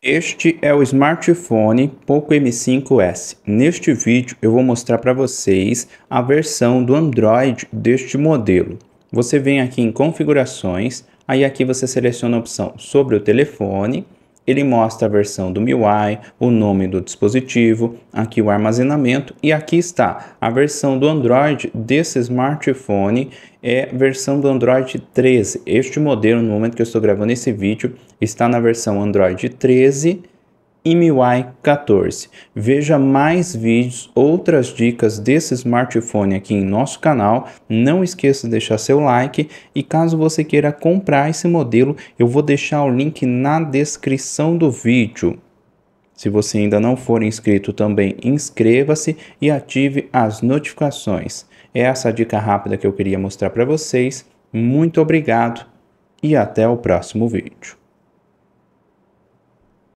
Este é o smartphone Poco M5s. Neste vídeo eu vou mostrar para vocês a versão do Android deste modelo. Você vem aqui em configurações, aí aqui você seleciona a opção sobre o telefone ele mostra a versão do MIUI, o nome do dispositivo, aqui o armazenamento e aqui está a versão do Android desse smartphone é versão do Android 13. Este modelo, no momento que eu estou gravando esse vídeo, está na versão Android 13 MY14. Veja mais vídeos, outras dicas desse smartphone aqui em nosso canal. Não esqueça de deixar seu like e caso você queira comprar esse modelo, eu vou deixar o link na descrição do vídeo. Se você ainda não for inscrito, também inscreva-se e ative as notificações. É essa é a dica rápida que eu queria mostrar para vocês. Muito obrigado e até o próximo vídeo.